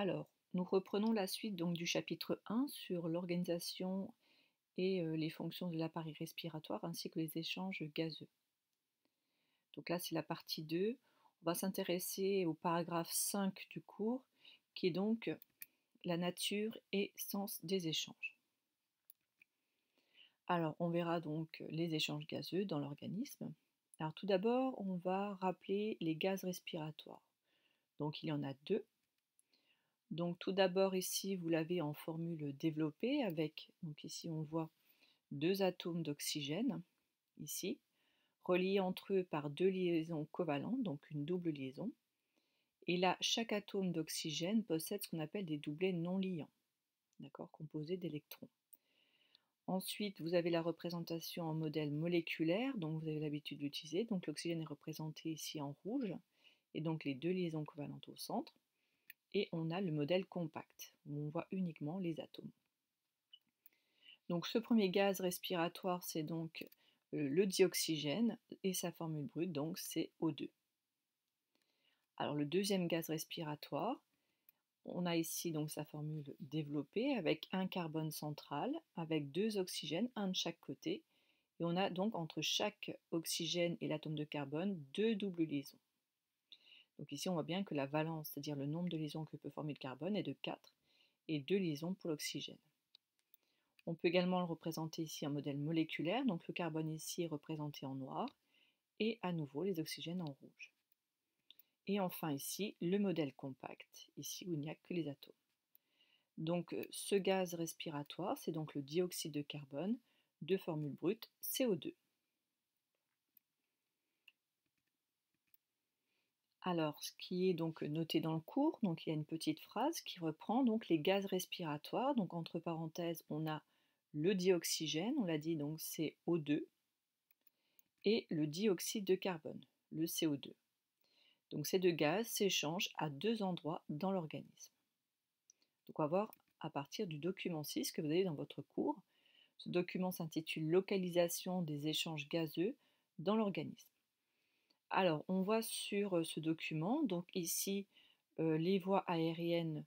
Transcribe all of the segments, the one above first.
Alors, nous reprenons la suite donc du chapitre 1 sur l'organisation et euh, les fonctions de l'appareil respiratoire ainsi que les échanges gazeux. Donc là, c'est la partie 2. On va s'intéresser au paragraphe 5 du cours qui est donc la nature et sens des échanges. Alors, on verra donc les échanges gazeux dans l'organisme. Alors tout d'abord, on va rappeler les gaz respiratoires. Donc il y en a deux, donc tout d'abord ici, vous l'avez en formule développée avec, donc ici on voit deux atomes d'oxygène, ici, reliés entre eux par deux liaisons covalentes, donc une double liaison. Et là, chaque atome d'oxygène possède ce qu'on appelle des doublets non liants, d'accord, composés d'électrons. Ensuite, vous avez la représentation en modèle moléculaire, dont vous avez l'habitude d'utiliser. Donc l'oxygène est représenté ici en rouge, et donc les deux liaisons covalentes au centre et on a le modèle compact, où on voit uniquement les atomes. Donc ce premier gaz respiratoire, c'est donc euh, le dioxygène, et sa formule brute, donc c'est O2. Alors le deuxième gaz respiratoire, on a ici donc sa formule développée avec un carbone central, avec deux oxygènes, un de chaque côté, et on a donc entre chaque oxygène et l'atome de carbone deux doubles liaisons. Donc ici, on voit bien que la valence, c'est-à-dire le nombre de liaisons que peut former le carbone, est de 4 et 2 liaisons pour l'oxygène. On peut également le représenter ici en modèle moléculaire, donc le carbone ici est représenté en noir, et à nouveau les oxygènes en rouge. Et enfin ici, le modèle compact, ici où il n'y a que les atomes. Donc euh, ce gaz respiratoire, c'est donc le dioxyde de carbone, de formule brute CO2. Alors, ce qui est donc noté dans le cours, donc il y a une petite phrase qui reprend donc les gaz respiratoires. Donc entre parenthèses, on a le dioxygène, on l'a dit donc c'est 2 et le dioxyde de carbone, le CO2. Donc ces deux gaz s'échangent à deux endroits dans l'organisme. Donc on va voir à partir du document 6 que vous avez dans votre cours. Ce document s'intitule Localisation des échanges gazeux dans l'organisme. Alors, on voit sur ce document, donc ici, les voies aériennes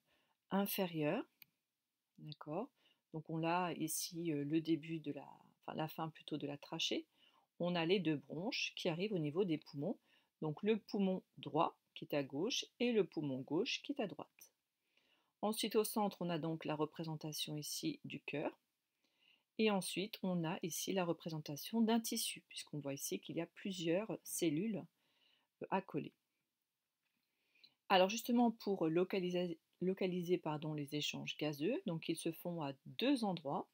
inférieures. D'accord Donc, on a ici le début de la, enfin, la fin plutôt de la trachée. On a les deux bronches qui arrivent au niveau des poumons. Donc, le poumon droit qui est à gauche et le poumon gauche qui est à droite. Ensuite, au centre, on a donc la représentation ici du cœur et ensuite, on a ici la représentation d'un tissu, puisqu'on voit ici qu'il y a plusieurs cellules à euh, coller. Alors justement, pour localiser, localiser pardon, les échanges gazeux, donc ils se font à deux endroits.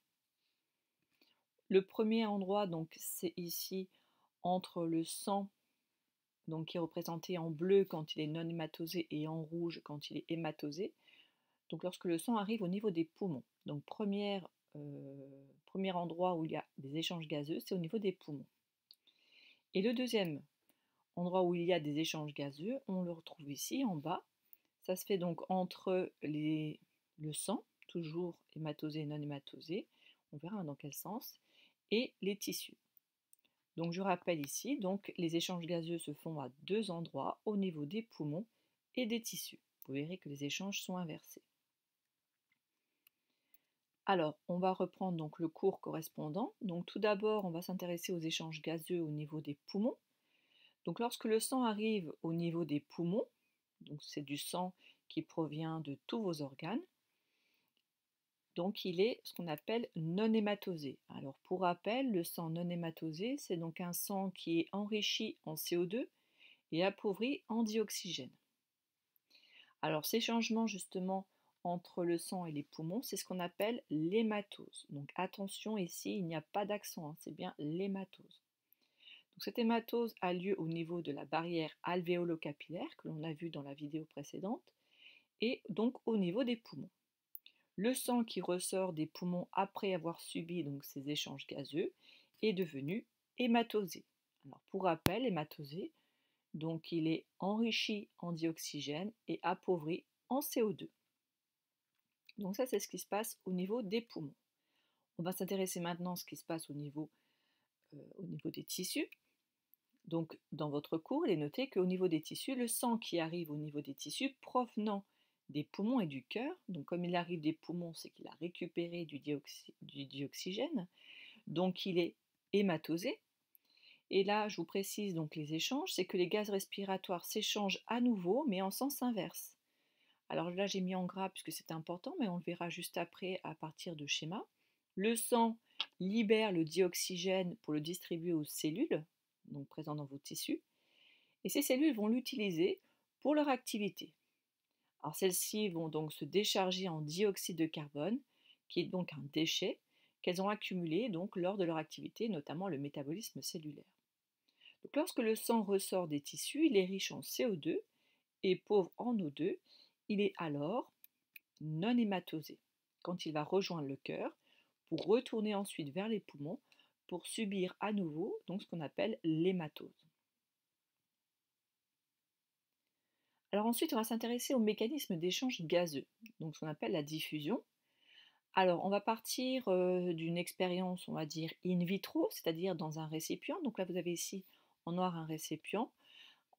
Le premier endroit, donc, c'est ici entre le sang, donc qui est représenté en bleu quand il est non hématosé et en rouge quand il est hématosé. Donc lorsque le sang arrive au niveau des poumons. Donc première euh, premier endroit où il y a des échanges gazeux, c'est au niveau des poumons. Et le deuxième endroit où il y a des échanges gazeux, on le retrouve ici en bas. Ça se fait donc entre les, le sang, toujours hématosé et non hématosé, on verra dans quel sens, et les tissus. Donc je rappelle ici, donc les échanges gazeux se font à deux endroits, au niveau des poumons et des tissus. Vous verrez que les échanges sont inversés. Alors, on va reprendre donc le cours correspondant. Donc tout d'abord, on va s'intéresser aux échanges gazeux au niveau des poumons. Donc lorsque le sang arrive au niveau des poumons, donc c'est du sang qui provient de tous vos organes, donc il est ce qu'on appelle non hématosé. Alors pour rappel, le sang non hématosé, c'est donc un sang qui est enrichi en CO2 et appauvri en dioxygène. Alors ces changements justement entre le sang et les poumons, c'est ce qu'on appelle l'hématose. Donc attention ici, il n'y a pas d'accent, hein, c'est bien l'hématose. cette hématose a lieu au niveau de la barrière alvéolo-capillaire que l'on a vu dans la vidéo précédente et donc au niveau des poumons. Le sang qui ressort des poumons après avoir subi donc ces échanges gazeux est devenu hématosé. Alors pour rappel, hématosé, donc il est enrichi en dioxygène et appauvri en CO2. Donc ça, c'est ce qui se passe au niveau des poumons. On va s'intéresser maintenant à ce qui se passe au niveau, euh, au niveau des tissus. Donc dans votre cours, il est noté qu'au niveau des tissus, le sang qui arrive au niveau des tissus provenant des poumons et du cœur, donc comme il arrive des poumons, c'est qu'il a récupéré du, du dioxygène, donc il est hématosé, et là, je vous précise donc les échanges, c'est que les gaz respiratoires s'échangent à nouveau, mais en sens inverse. Alors là, j'ai mis en gras puisque c'est important, mais on le verra juste après à partir de schéma. Le sang libère le dioxygène pour le distribuer aux cellules, donc présentes dans vos tissus, et ces cellules vont l'utiliser pour leur activité. Alors celles-ci vont donc se décharger en dioxyde de carbone, qui est donc un déchet qu'elles ont accumulé donc lors de leur activité, notamment le métabolisme cellulaire. Donc lorsque le sang ressort des tissus, il est riche en CO2 et pauvre en O2, il est alors non hématosé quand il va rejoindre le cœur pour retourner ensuite vers les poumons pour subir à nouveau donc ce qu'on appelle l'hématose. Alors ensuite, on va s'intéresser au mécanisme d'échange gazeux, donc ce qu'on appelle la diffusion. Alors, on va partir euh, d'une expérience, on va dire in vitro, c'est-à-dire dans un récipient. Donc là, vous avez ici en noir un récipient.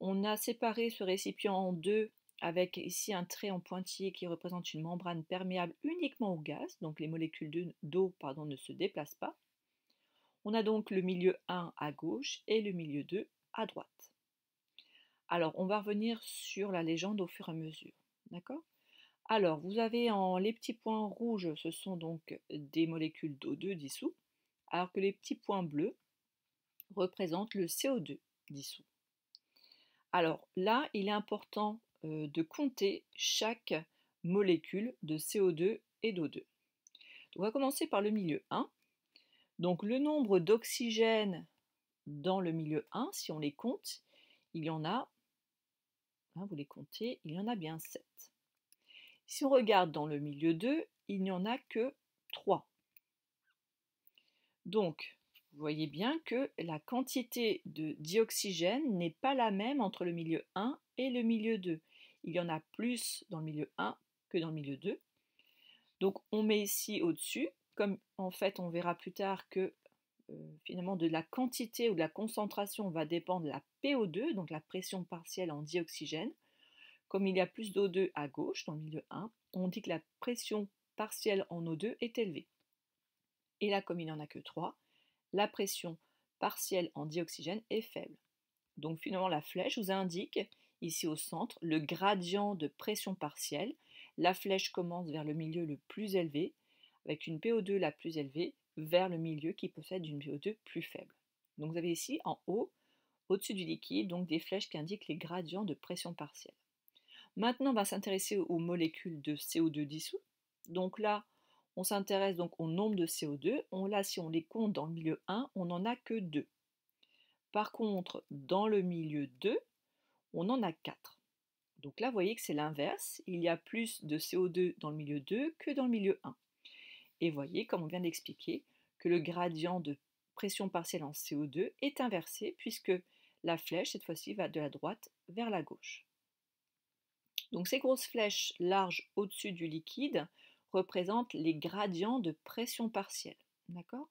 On a séparé ce récipient en deux avec ici un trait en pointillé qui représente une membrane perméable uniquement au gaz, donc les molécules d'eau ne se déplacent pas. On a donc le milieu 1 à gauche et le milieu 2 à droite. Alors, on va revenir sur la légende au fur et à mesure. D'accord Alors, vous avez en les petits points rouges, ce sont donc des molécules d'eau2 dissous, alors que les petits points bleus représentent le CO2 dissous. Alors là, il est important euh, de compter chaque molécule de CO2 et d'O2. On va commencer par le milieu 1. Donc le nombre d'oxygène dans le milieu 1, si on les compte, il y en a, hein, vous les comptez, il y en a bien 7. Si on regarde dans le milieu 2, il n'y en a que 3. Donc, vous voyez bien que la quantité de dioxygène n'est pas la même entre le milieu 1 et le milieu 2 il y en a plus dans le milieu 1 que dans le milieu 2. Donc on met ici au-dessus, comme en fait on verra plus tard que euh, finalement de la quantité ou de la concentration va dépendre la PO2, donc la pression partielle en dioxygène. Comme il y a plus d'O2 à gauche dans le milieu 1, on dit que la pression partielle en O2 est élevée. Et là, comme il n'y en a que 3, la pression partielle en dioxygène est faible. Donc finalement, la flèche vous indique ici au centre, le gradient de pression partielle. La flèche commence vers le milieu le plus élevé, avec une PO2 la plus élevée, vers le milieu qui possède une PO2 plus faible. Donc vous avez ici en haut, au-dessus du liquide, donc des flèches qui indiquent les gradients de pression partielle. Maintenant, on va s'intéresser aux molécules de CO2 dissous. Donc là, on s'intéresse donc au nombre de CO2. là, si on les compte dans le milieu 1, on n'en a que 2. Par contre, dans le milieu 2, on en a 4. Donc là, vous voyez que c'est l'inverse. Il y a plus de CO2 dans le milieu 2 que dans le milieu 1. Et voyez, comme on vient d'expliquer, que le gradient de pression partielle en CO2 est inversé puisque la flèche, cette fois-ci, va de la droite vers la gauche. Donc ces grosses flèches larges au-dessus du liquide représentent les gradients de pression partielle. D'accord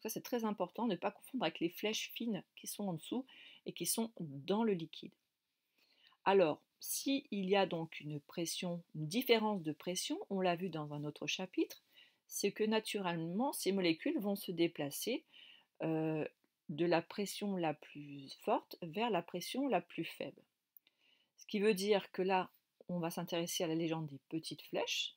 Ça c'est très important, ne pas confondre avec les flèches fines qui sont en dessous et qui sont dans le liquide. Alors, s'il y a donc une pression, une différence de pression, on l'a vu dans un autre chapitre, c'est que naturellement, ces molécules vont se déplacer euh, de la pression la plus forte vers la pression la plus faible. Ce qui veut dire que là, on va s'intéresser à la légende des petites flèches.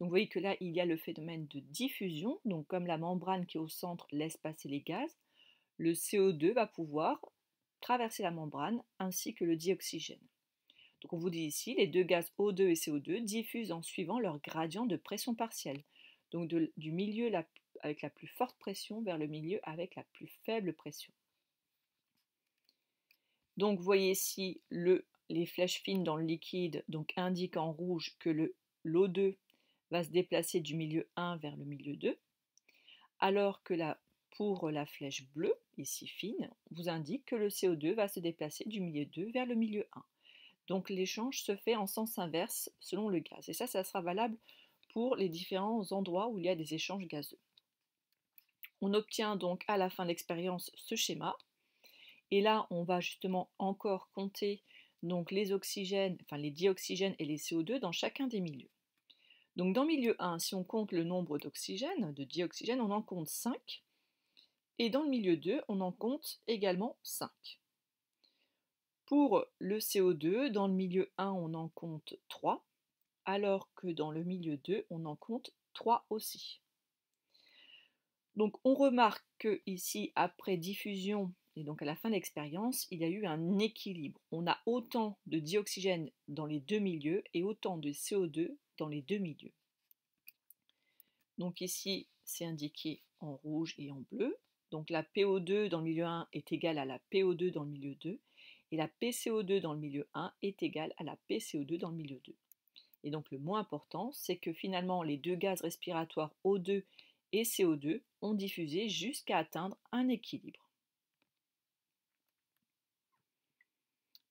Donc vous voyez que là, il y a le phénomène de diffusion. Donc comme la membrane qui est au centre laisse passer les gaz, le CO2 va pouvoir traverser la membrane ainsi que le dioxygène. Donc on vous dit ici, les deux gaz O2 et CO2 diffusent en suivant leur gradient de pression partielle, donc du milieu avec la plus forte pression vers le milieu avec la plus faible pression. Donc vous voyez ici le, les flèches fines dans le liquide, donc indiquent en rouge que l'O2 va se déplacer du milieu 1 vers le milieu 2, alors que la pour la flèche bleue, ici fine, vous indique que le CO2 va se déplacer du milieu 2 vers le milieu 1. Donc l'échange se fait en sens inverse selon le gaz. Et ça, ça sera valable pour les différents endroits où il y a des échanges gazeux. On obtient donc à la fin de l'expérience ce schéma. Et là, on va justement encore compter donc les oxygènes, enfin les dioxygènes et les CO2 dans chacun des milieux. Donc dans milieu 1, si on compte le nombre d'oxygènes, de dioxygènes, on en compte 5. Et dans le milieu 2, on en compte également 5. Pour le CO2, dans le milieu 1, on en compte 3, alors que dans le milieu 2, on en compte 3 aussi. Donc on remarque que ici, après diffusion et donc à la fin de l'expérience, il y a eu un équilibre. On a autant de dioxygène dans les deux milieux et autant de CO2 dans les deux milieux. Donc ici, c'est indiqué en rouge et en bleu. Donc la PO2 dans le milieu 1 est égale à la PO2 dans le milieu 2 et la PCO2 dans le milieu 1 est égale à la PCO2 dans le milieu 2. Et donc le moins important, c'est que finalement les deux gaz respiratoires O2 et CO2 ont diffusé jusqu'à atteindre un équilibre.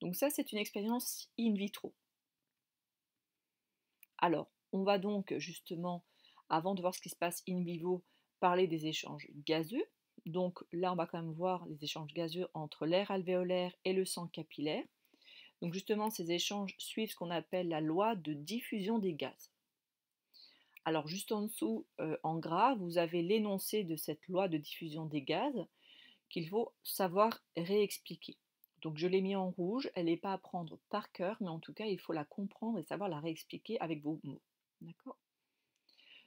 Donc ça, c'est une expérience in vitro. Alors, on va donc justement, avant de voir ce qui se passe in vivo, parler des échanges gazeux. Donc là, on va quand même voir les échanges gazeux entre l'air alvéolaire et le sang capillaire. Donc justement, ces échanges suivent ce qu'on appelle la loi de diffusion des gaz. Alors juste en dessous, euh, en gras, vous avez l'énoncé de cette loi de diffusion des gaz qu'il faut savoir réexpliquer. Donc je l'ai mis en rouge, elle n'est pas à prendre par cœur, mais en tout cas, il faut la comprendre et savoir la réexpliquer avec vos mots. D'accord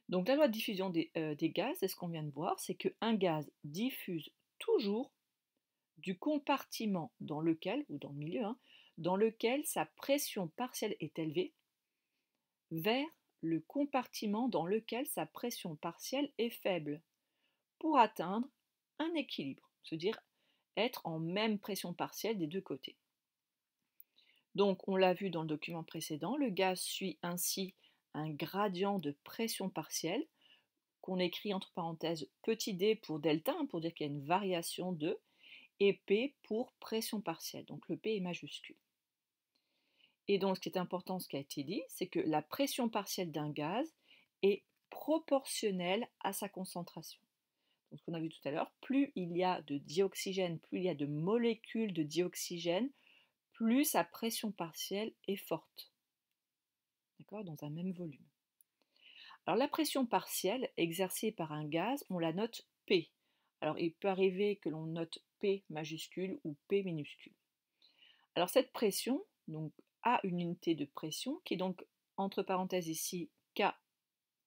donc la loi de diffusion euh, des, gaz, c'est ce qu'on vient de voir, c'est qu'un gaz diffuse toujours du compartiment dans lequel, ou dans le milieu, hein, dans lequel sa pression partielle est élevée, vers le compartiment dans lequel sa pression partielle est faible, pour atteindre un équilibre, c'est-à-dire être en même pression partielle des deux côtés. Donc on l'a vu dans le document précédent, le gaz suit ainsi un gradient de pression partielle qu'on écrit entre parenthèses petit d pour delta, hein, pour dire qu'il y a une variation de, et P pour pression partielle. Donc le P est majuscule. Et donc ce qui est important, ce qui a été dit, c'est que la pression partielle d'un gaz est proportionnelle à sa concentration. Donc ce qu'on a vu tout à l'heure, plus il y a de dioxygène, plus il y a de molécules de dioxygène, plus sa pression partielle est forte dans un même volume. Alors la pression partielle exercée par un gaz, on la note P. Alors il peut arriver que l'on note P majuscule ou P minuscule. Alors cette pression donc, a une unité de pression qui est donc entre parenthèses ici K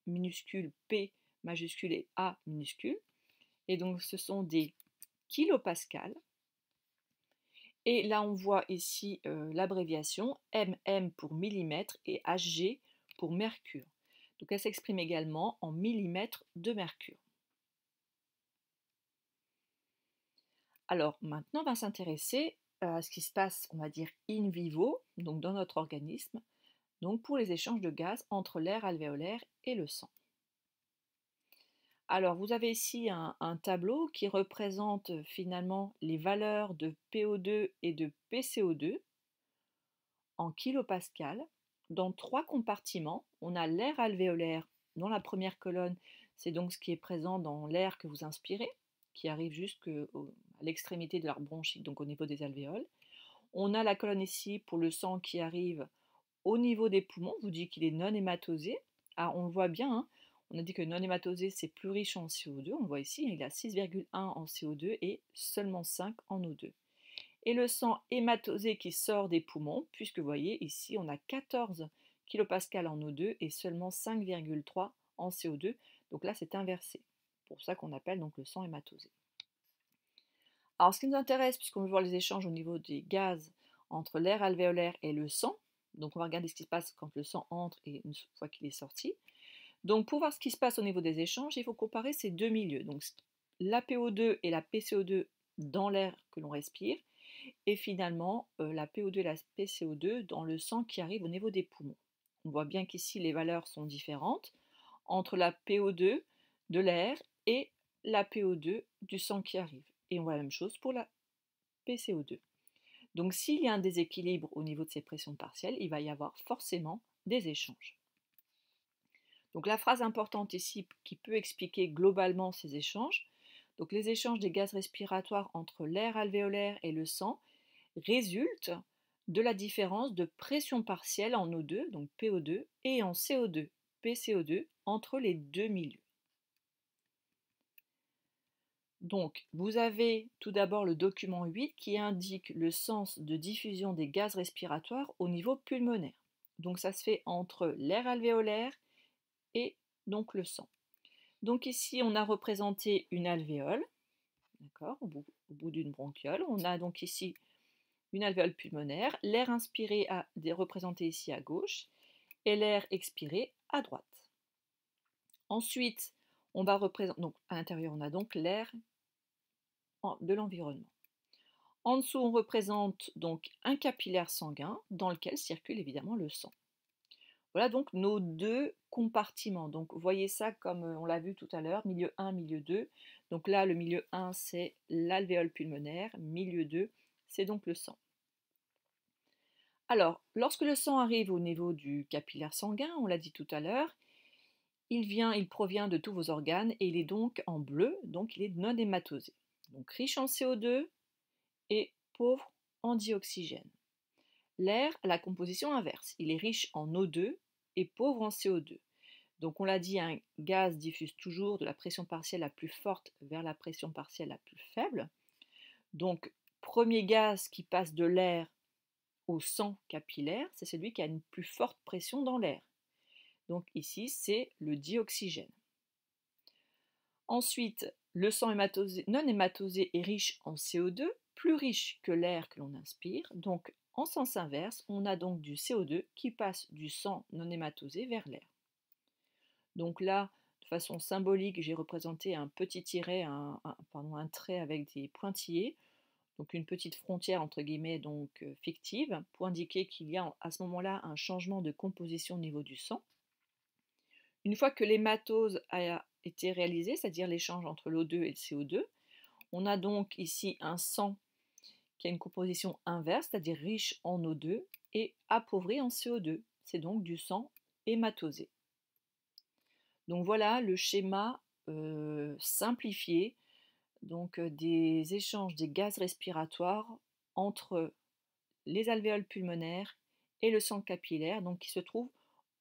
minuscule P majuscule et A minuscule. Et donc ce sont des kilopascals. Et là, on voit ici euh, l'abréviation MM pour millimètre et HG pour mercure. Donc elle s'exprime également en millimètres de mercure. Alors maintenant, on va s'intéresser euh, à ce qui se passe, on va dire, in vivo, donc dans notre organisme, donc pour les échanges de gaz entre l'air alvéolaire et le sang. Alors, vous avez ici un, tableau qui représente euh, finalement les valeurs de PO2 et de PCO2 en kilopascal. Dans trois compartiments, on a l'air alvéolaire dans la première colonne, c'est donc ce qui est présent dans l'air que vous inspirez, qui arrive à l'extrémité de l'arbre bronchique, donc au niveau des alvéoles. On a la colonne ici pour le sang qui arrive au niveau des poumons, vous dit qu'il est non hématosé. Ah, on le voit bien, hein on a dit que non hématosé, c'est plus riche en CO2. On voit ici, il a 6,1 en CO2 et seulement 5 en O2. Et le sang hématosé qui sort des poumons, puisque vous voyez ici, on a 14 kPa en O2 et seulement 5,3 en CO2. Donc là, c'est inversé. Pour ça qu'on appelle donc le sang hématosé. Alors, ce qui nous intéresse, puisqu'on veut voir les échanges au niveau des gaz entre l'air alvéolaire et le sang, donc on va regarder ce qui se passe quand le sang entre et une fois qu'il est sorti. Donc pour voir ce qui se passe au niveau des échanges, il faut comparer ces deux milieux, donc la PO2 et la PCO2 dans l'air que l'on respire, et finalement euh, la PO2 et la PCO2 dans le sang qui arrive au niveau des poumons. On voit bien qu'ici les valeurs sont différentes entre la PO2 de l'air et la PO2 du sang qui arrive. Et on voit la même chose pour la PCO2. Donc s'il y a un déséquilibre au niveau de ces pressions partielles, il va y avoir forcément des échanges. Donc la phrase importante ici qui peut expliquer globalement ces échanges, donc les échanges des gaz respiratoires entre l'air alvéolaire et le sang résultent de la différence de pression partielle en O2, donc PO2, et en CO2, PCO2, entre les deux milieux. Donc, vous avez tout d'abord le document 8 qui indique le sens de diffusion des gaz respiratoires au niveau pulmonaire. Donc, ça se fait entre l'air alvéolaire et donc le sang. Donc ici, on a représenté une alvéole, d'accord, au bout, d'une bronchiole. On a donc ici une alvéole pulmonaire, l'air inspiré à, représenté ici à gauche et l'air expiré à droite. Ensuite, on va représenter, donc à l'intérieur, on a donc l'air de l'environnement. En dessous, on représente donc un capillaire sanguin dans lequel circule évidemment le sang. Voilà donc nos deux compartiments. Donc voyez ça comme euh, on l'a vu tout à l'heure, milieu 1, milieu 2. Donc là, le milieu 1, c'est l'alvéole pulmonaire, milieu 2, c'est donc le sang. Alors, lorsque le sang arrive au niveau du capillaire sanguin, on l'a dit tout à l'heure, il vient, il provient de tous vos organes et il est donc en bleu, donc il est non hématosé. Donc riche en CO2 et pauvre en dioxygène. L'air a la composition inverse. Il est riche en O2 et pauvre en CO2. Donc on l'a dit, un gaz diffuse toujours de la pression partielle la plus forte vers la pression partielle la plus faible. Donc premier gaz qui passe de l'air au sang capillaire, c'est celui qui a une plus forte pression dans l'air. Donc ici, c'est le dioxygène. Ensuite, le sang non hématosé est riche en CO2, plus riche que l'air que l'on inspire. Donc en sens inverse, on a donc du CO2 qui passe du sang non hématosé vers l'air. Donc là, de façon symbolique, j'ai représenté un petit tiret, trait avec des pointillés, donc une petite frontière entre guillemets donc euh, fictive, pour indiquer qu'il y a à ce moment-là un changement de composition au niveau du sang. Une fois que l'hématose a été réalisée, c'est-à-dire l'échange entre l'O2 et le CO2, on a donc ici un sang qui a une composition inverse, c'est-à-dire riche en O2 et appauvrie en CO2. C'est donc du sang hématosé. Donc voilà le schéma euh, simplifié donc euh, des échanges des gaz respiratoires entre les alvéoles pulmonaires et le sang capillaire, donc qui se trouve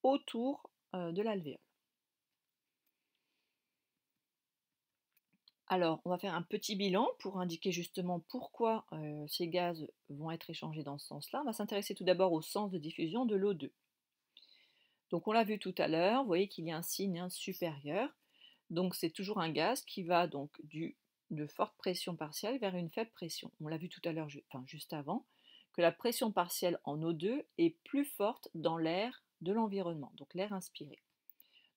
autour euh, de l'alvéole. Alors, on va faire un petit bilan pour indiquer justement pourquoi ces gaz vont être échangés dans ce sens-là. On va s'intéresser tout d'abord au sens de diffusion de l'O2. Donc, on l'a vu tout à l'heure, vous voyez qu'il y a un signe hein, supérieur. Donc, c'est toujours un gaz qui va donc du, de forte pression partielle vers une faible pression. On l'a vu tout à l'heure, enfin juste avant, que la pression partielle en O2 est plus forte dans l'air de l'environnement, donc l'air inspiré.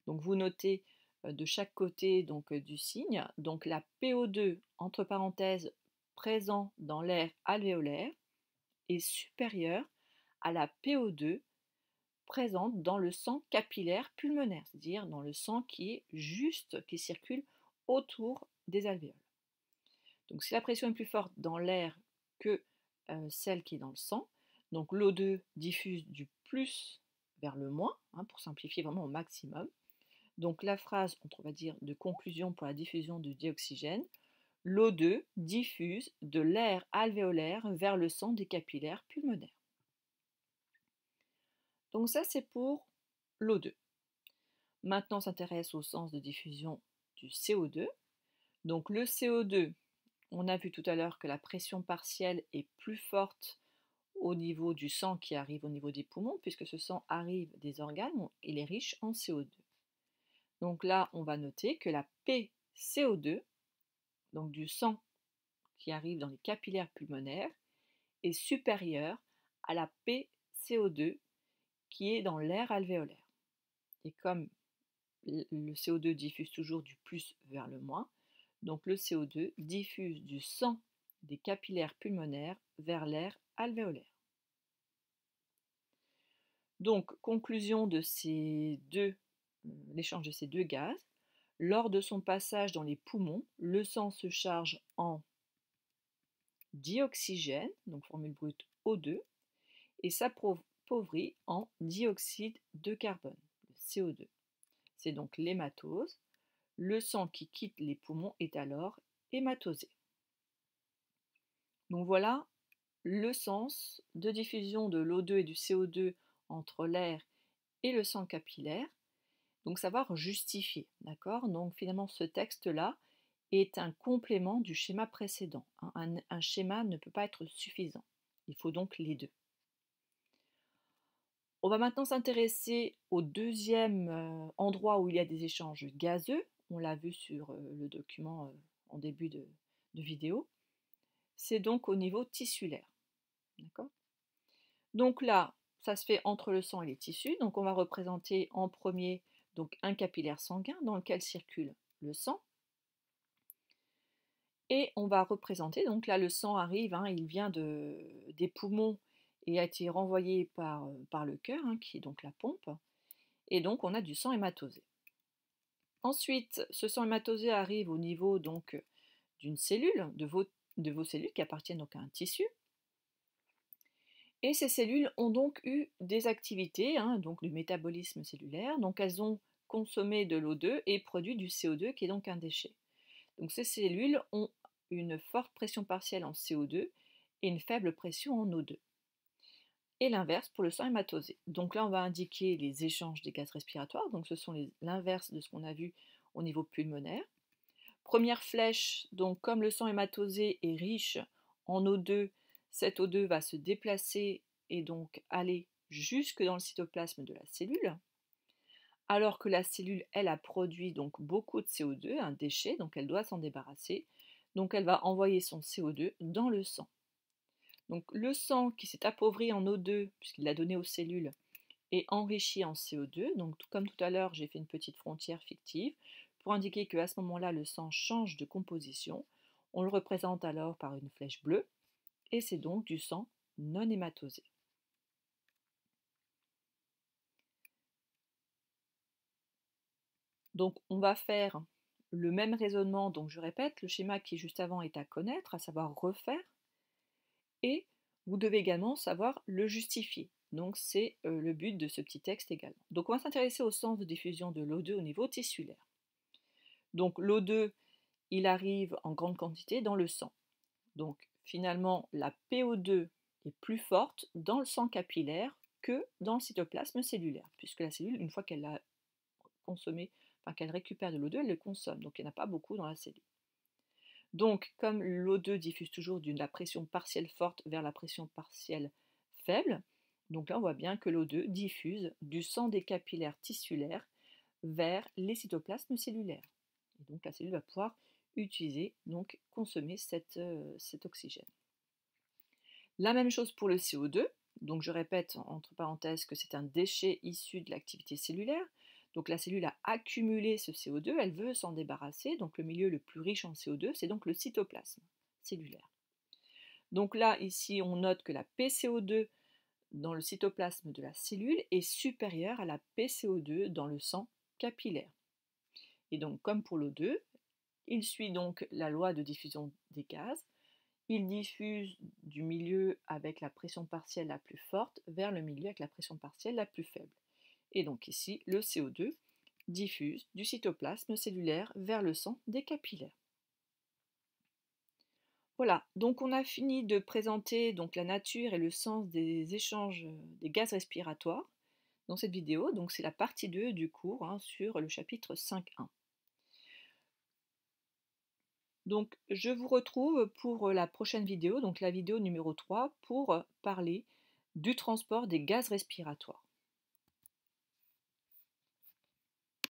Donc, vous notez euh, de chaque côté donc, euh, du signe. Donc la PO2, entre parenthèses, présent dans l'air alvéolaire, est supérieure à la PO2 présente dans le sang capillaire pulmonaire, c'est-à-dire dans le sang qui est juste, qui circule autour des alvéoles. Donc si la pression est plus forte dans l'air que euh, celle qui est dans le sang, donc l'O2 diffuse du plus vers le moins, hein, pour simplifier vraiment au maximum, donc la phrase, on va dire, de conclusion pour la diffusion du dioxygène, l'O2 diffuse de l'air alvéolaire vers le sang des capillaires pulmonaires. Donc ça, c'est pour l'O2. Maintenant, on s'intéresse au sens de diffusion du CO2. Donc le CO2, on a vu tout à l'heure que la pression partielle est plus forte au niveau du sang qui arrive au niveau des poumons, puisque ce sang arrive des organes, il est riche en CO2. Donc là, on va noter que la PCO2, donc du sang qui arrive dans les capillaires pulmonaires, est supérieure à la PCO2 qui est dans l'air alvéolaire. Et comme le CO2 diffuse toujours du plus vers le moins, donc le CO2 diffuse du sang des capillaires pulmonaires vers l'air alvéolaire. Donc, conclusion de ces deux euh, l'échange de ces deux gaz. Lors de son passage dans les poumons, le sang se charge en dioxygène, donc formule brute O2, et s'appauvrit en dioxyde de carbone, CO2. C'est donc l'hématose. Le sang qui quitte les poumons est alors hématosé. Donc voilà le sens de diffusion de l'O2 et du CO2 entre l'air et le sang capillaire donc savoir justifier, d'accord Donc finalement, ce texte-là est un complément du schéma précédent. Hein, un, schéma ne peut pas être suffisant. Il faut donc les deux. On va maintenant s'intéresser au deuxième euh, endroit où il y a des échanges gazeux. On l'a vu sur euh, le document euh, en début de, vidéo. C'est donc au niveau tissulaire. D'accord Donc là, ça se fait entre le sang et les tissus. Donc on va représenter en premier donc un capillaire sanguin dans lequel circule le sang. Et on va représenter, donc là le sang arrive, hein, il vient de, des poumons et a été renvoyé par, euh, par le cœur, hein, qui est donc la pompe, et donc on a du sang hématosé. Ensuite, ce sang hématosé arrive au niveau donc d'une cellule, de vos, de vos cellules qui appartiennent donc à un tissu, et ces cellules ont donc eu des activités, hein, donc du métabolisme cellulaire, donc elles ont consommé de l'O2 et produit du CO2 qui est donc un déchet. Donc ces cellules ont une forte pression partielle en CO2 et une faible pression en O2. Et l'inverse pour le sang hématosé. Donc là, on va indiquer les échanges des gaz respiratoires. Donc ce sont l'inverse de ce qu'on a vu au niveau pulmonaire. Première flèche, donc comme le sang hématosé est riche en O2 cette O2 va se déplacer et donc aller jusque dans le cytoplasme de la cellule, alors que la cellule, elle, a produit donc beaucoup de CO2, un déchet, donc elle doit s'en débarrasser. Donc elle va envoyer son CO2 dans le sang. Donc le sang qui s'est appauvri en O2, puisqu'il l'a donné aux cellules, est enrichi en CO2. Donc comme tout à l'heure, j'ai fait une petite frontière fictive pour indiquer qu'à ce moment-là, le sang change de composition. On le représente alors par une flèche bleue et c'est donc du sang non hématosé. Donc on va faire le même raisonnement, donc je répète, le schéma qui juste avant est à connaître, à savoir refaire, et vous devez également savoir le justifier. Donc c'est euh, le but de ce petit texte également. Donc on va s'intéresser au sens de diffusion de l'O2 au niveau tissulaire. Donc l'O2, il arrive en grande quantité dans le sang. Donc Finalement, la PO2 est plus forte dans le sang capillaire que dans le cytoplasme cellulaire, puisque la cellule, une fois qu'elle a consommé, enfin qu'elle récupère de l'O2, elle le consomme, donc il n'y en a pas beaucoup dans la cellule. Donc, comme l'O2 diffuse toujours de la pression partielle forte vers la pression partielle faible, donc là on voit bien que l'O2 diffuse du sang des capillaires tissulaires vers les cytoplasmes cellulaires. Et donc la cellule va pouvoir utiliser, donc consommer euh, cet oxygène. La même chose pour le CO2. Donc je répète entre parenthèses que c'est un déchet issu de l'activité cellulaire. Donc la cellule a accumulé ce CO2, elle veut s'en débarrasser. Donc le milieu le plus riche en CO2, c'est donc le cytoplasme cellulaire. Donc là, ici, on note que la PCO2 dans le cytoplasme de la cellule est supérieure à la PCO2 dans le sang capillaire. Et donc, comme pour l'O2, il suit donc la loi de diffusion des gaz. Il diffuse du milieu avec la pression partielle la plus forte vers le milieu avec la pression partielle la plus faible. Et donc ici, le CO2 diffuse du cytoplasme cellulaire vers le sang des capillaires. Voilà, donc on a fini de présenter donc la nature et le sens des échanges euh, des gaz respiratoires dans cette vidéo. Donc c'est la partie 2 du cours hein, sur le chapitre 5.1. Donc je vous retrouve pour la prochaine vidéo, donc la vidéo numéro 3, pour parler du transport des gaz respiratoires.